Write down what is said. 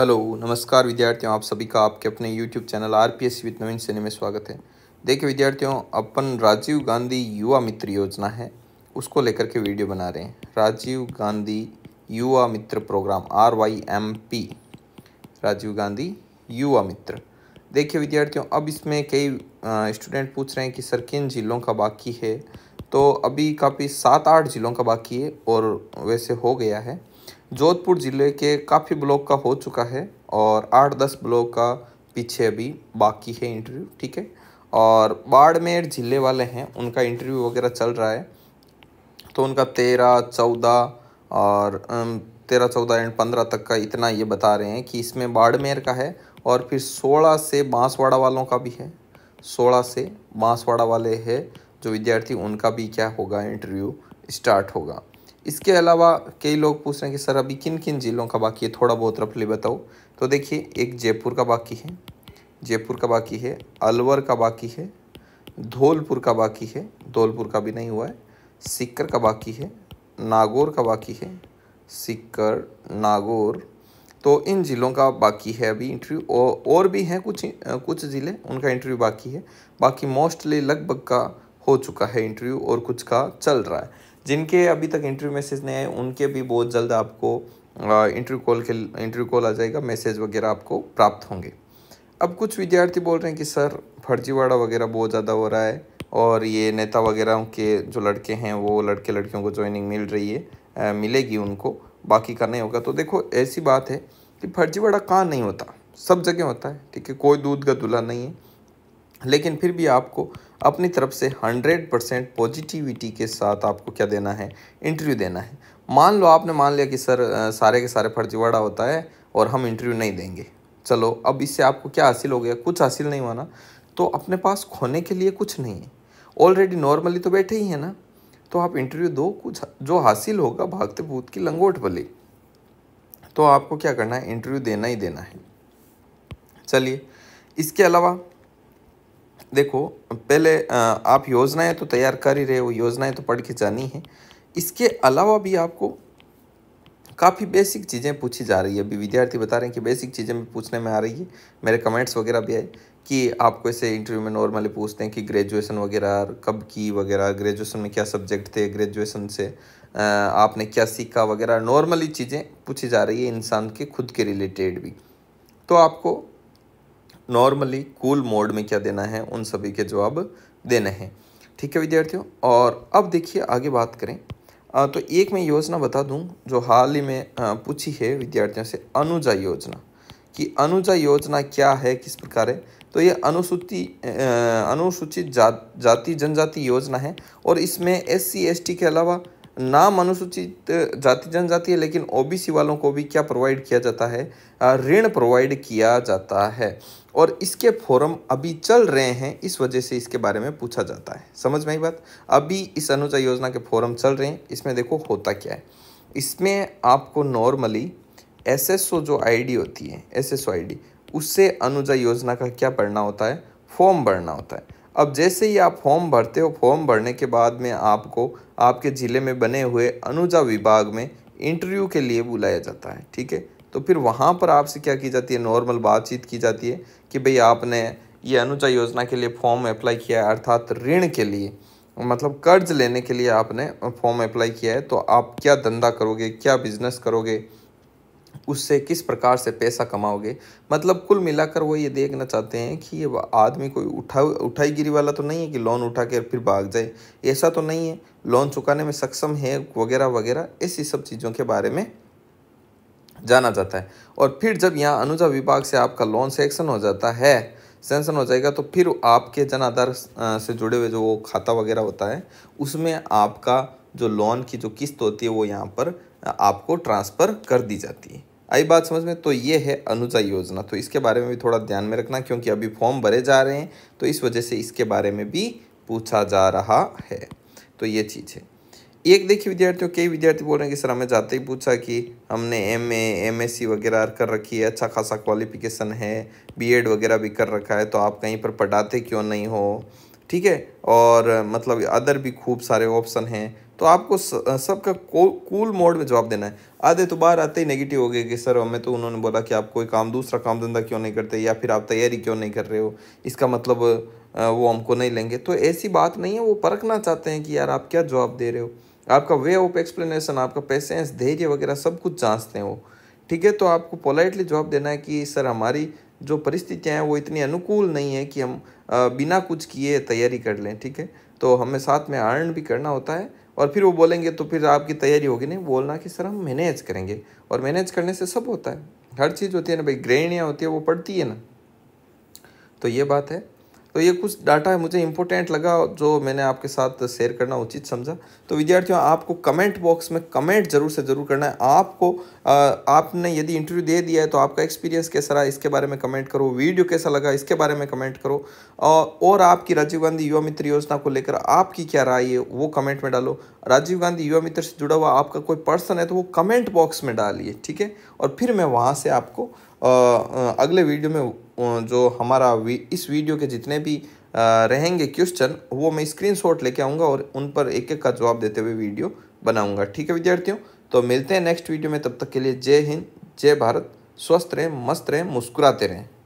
hello नमस्कार विद्यार्थियों आप सभी का आपके अपने YouTube channel R P S with Naveen सिने में स्वागत है देखिए विद्यार्थियों अपन राजीव गांधी युवा मित्र योजना है उसको लेकर के वीडियो बना रहे हैं Rajiv Gandhi Yuva Mitra program R Y M P Rajiv Gandhi Yuva Mitra देखिए विद्यार्थियों अब इसमें कई स्टूडेंट पूछ रहे हैं कि सर किन जिलों का बाकी है तो अभी काफ़ी सात आठ जिलों का बाकी है और वैसे हो गया है जोधपुर ज़िले के काफ़ी ब्लॉक का हो चुका है और आठ दस ब्लॉक का पीछे अभी बाकी है इंटरव्यू ठीक है और बाड़मेर ज़िले वाले हैं उनका इंटरव्यू वगैरह चल रहा है तो उनका तेरह चौदह और तेरह चौदह एंड पंद्रह तक का इतना ये बता रहे हैं कि इसमें बाड़मेर का है और फिर सोलह से बांसवाड़ा वालों का भी है सोलह से बांसवाड़ा वाले है जो विद्यार्थी उनका भी क्या होगा इंटरव्यू स्टार्ट होगा इसके अलावा कई लोग पूछ रहे हैं कि सर अभी किन किन ज़िलों का बाकी है थोड़ा बहुत रफली बताओ तो देखिए एक जयपुर का बाकी है जयपुर का बाकी है अलवर का बाकी है धौलपुर का बाकी है धौलपुर का भी नहीं हुआ है सिक्कर का बाकी है नागौर का बाकी है सिक्कर नागौर तो इन ज़िलों का बाकी है अभी इंटरव्यू और भी हैं कुछ कुछ ज़िले उनका इंटरव्यू बाकी है बाकी मोस्टली लगभग का हो चुका है इंटरव्यू और कुछ का चल रहा है जिनके अभी तक इंटरव्यू मैसेज नहीं आए उनके भी बहुत जल्द आपको इंटरव्यू कॉल के इंटरव्यू कॉल आ जाएगा मैसेज वगैरह आपको प्राप्त होंगे अब कुछ विद्यार्थी बोल रहे हैं कि सर फर्जीवाड़ा वगैरह बहुत ज़्यादा हो रहा है और ये नेता वगैरह के जो लड़के हैं वो लड़के लड़कियों को ज्वाइनिंग मिल रही है आ, मिलेगी उनको बाकी का नहीं होगा तो देखो ऐसी बात है कि फर्जीवाड़ा कहाँ नहीं होता सब जगह होता है ठीक है कोई दूध का दूल्हा नहीं है लेकिन फिर भी आपको अपनी तरफ से 100 परसेंट पॉजिटिविटी के साथ आपको क्या देना है इंटरव्यू देना है मान लो आपने मान लिया कि सर सारे के सारे फर्जीवाड़ा होता है और हम इंटरव्यू नहीं देंगे चलो अब इससे आपको क्या हासिल हो गया कुछ हासिल नहीं हुआ ना तो अपने पास खोने के लिए कुछ नहीं है ऑलरेडी नॉर्मली तो बैठे ही हैं ना तो आप इंटरव्यू दो कुछ जो हासिल होगा भागते भूत की लंगोट भले तो आपको क्या करना है इंटरव्यू देना ही देना है चलिए इसके अलावा देखो पहले आप योजनाएं तो तैयार कर ही रहे हो योजनाएं तो पढ़ के जानी है इसके अलावा भी आपको काफ़ी बेसिक चीज़ें पूछी जा रही है अभी विद्यार्थी बता रहे हैं कि बेसिक चीज़ें भी पूछने में आ रही है मेरे कमेंट्स वगैरह भी आए कि आपको ऐसे इंटरव्यू में नॉर्मली पूछते हैं कि ग्रेजुएशन वगैरह कब की वगैरह ग्रेजुएशन में क्या सब्जेक्ट थे ग्रेजुएशन से आपने क्या सीखा वगैरह नॉर्मली चीज़ें पूछी जा रही है इंसान के खुद के रिलेटेड भी तो आपको नॉर्मली कूल मोड में क्या देना है उन सभी के जवाब देने हैं ठीक है विद्यार्थियों और अब देखिए आगे बात करें आ, तो एक मैं योजना बता दूं जो हाल ही में आ, पूछी है विद्यार्थियों से अनुजा योजना कि अनुजा योजना क्या है किस प्रकार है तो ये अनुसूची अनुसूचित जा, जाति जनजाति योजना है और इसमें एस सी के अलावा नाम अनुसूचित जाति जनजाति है लेकिन ओबीसी वालों को भी क्या प्रोवाइड किया जाता है ऋण प्रोवाइड किया जाता है और इसके फॉरम अभी चल रहे हैं इस वजह से इसके बारे में पूछा जाता है समझ में आई बात अभी इस अनुचय योजना के फॉरम चल रहे हैं इसमें देखो होता क्या है इसमें आपको नॉर्मली एस एस ओ जो आईडी होती है एस एस ओ आई उससे अनुजा योजना का क्या पढ़ना होता है फॉर्म भरना होता है अब जैसे ही आप फॉर्म भरते हो फॉर्म भरने के बाद में आपको आपके ज़िले में बने हुए अनुजा विभाग में इंटरव्यू के लिए बुलाया जाता है ठीक है तो फिर वहाँ पर आपसे क्या की जाती है नॉर्मल बातचीत की जाती है कि भाई आपने ये अनुजा योजना के लिए फॉर्म अप्लाई किया है अर्थात ऋण के लिए मतलब कर्ज लेने के लिए आपने फॉर्म अप्लाई किया है तो आप क्या धंधा करोगे क्या बिजनेस करोगे उससे किस प्रकार से पैसा कमाओगे मतलब कुल मिलाकर वो ये देखना चाहते हैं कि ये आदमी कोई उठा उठाई गिरी वाला तो नहीं है कि लोन उठा के फिर भाग जाए ऐसा तो नहीं है लोन चुकाने में सक्षम है वगैरह वगैरह ऐसी सब चीज़ों के बारे में जाना जाता है और फिर जब यहाँ अनुजा विभाग से आपका लोन सेक्शन हो जाता है सेंसन हो जाएगा तो फिर आपके जन आधार से जुड़े हुए जो वो खाता वगैरह होता है उसमें आपका जो लोन की जो किस्त होती है वो यहाँ पर आपको ट्रांसफ़र कर दी जाती है आई बात समझ में तो ये है अनुजा योजना तो इसके बारे में भी थोड़ा ध्यान में रखना क्योंकि अभी फॉर्म भरे जा रहे हैं तो इस वजह से इसके बारे में भी पूछा जा रहा है तो ये चीज़ है एक देखिए विद्यार्थियों कई विद्यार्थी बोल रहे हैं कि सर हमें जाते ही पूछा कि हमने एम एम एस सी वगैरह कर रखी है अच्छा खासा क्वालिफिकेशन है बीएड वगैरह भी कर रखा है तो आप कहीं पर पढ़ाते क्यों नहीं हो ठीक है और मतलब अदर भी खूब सारे ऑप्शन हैं तो आपको सबका कूल मोड में जवाब देना है आधे तो बाहर आते ही नेगेटिव हो गए कि सर हमें तो उन्होंने बोला कि आप कोई काम दूसरा काम धंधा क्यों नहीं करते या फिर आप तैयारी क्यों नहीं कर रहे हो इसका मतलब वो हमको नहीं लेंगे तो ऐसी बात नहीं है वो परखना चाहते हैं कि यार आप क्या जवाब दे रहे हो आपका वे ऑफ एक्सप्लेनेशन आपका पेशेंस धैर्य वगैरह सब कुछ जाँचते हैं वो ठीक है तो आपको पोलाइटली जवाब देना है कि सर हमारी जो परिस्थितियाँ हैं वो इतनी अनुकूल नहीं है कि हम बिना कुछ किए तैयारी कर लें ठीक है तो हमें साथ में अर्न भी करना होता है और फिर वो बोलेंगे तो फिर आपकी तैयारी होगी नहीं बोलना कि सर हम मैनेज करेंगे और मैनेज करने से सब होता है हर चीज़ होती है ना भाई ग्रहणियाँ होती है वो पढ़ती है ना तो ये बात है तो ये कुछ डाटा है मुझे इंपॉर्टेंट लगा जो मैंने आपके साथ शेयर करना उचित समझा तो विद्यार्थियों आपको कमेंट बॉक्स में कमेंट ज़रूर से ज़रूर करना है आपको आ, आपने यदि इंटरव्यू दे दिया है तो आपका एक्सपीरियंस कैसा रहा इसके बारे में कमेंट करो वीडियो कैसा लगा इसके बारे में कमेंट करो और आपकी राजीव गांधी युवा मित्र योजना को लेकर आपकी क्या राय है वो कमेंट में डालो राजीव गांधी युवा मित्र से जुड़ा हुआ आपका कोई पर्सन है तो वो कमेंट बॉक्स में डालिए ठीक है और फिर मैं वहाँ से आपको अगले वीडियो में जो हमारा वी, इस वीडियो के जितने भी रहेंगे क्वेश्चन वो मैं स्क्रीनशॉट लेके आऊँगा और उन पर एक एक का जवाब देते हुए वीडियो बनाऊँगा ठीक है विद्यार्थियों तो मिलते हैं नेक्स्ट वीडियो में तब तक के लिए जय हिंद जय भारत स्वस्थ रहें मस्त रहें मुस्कुराते रहें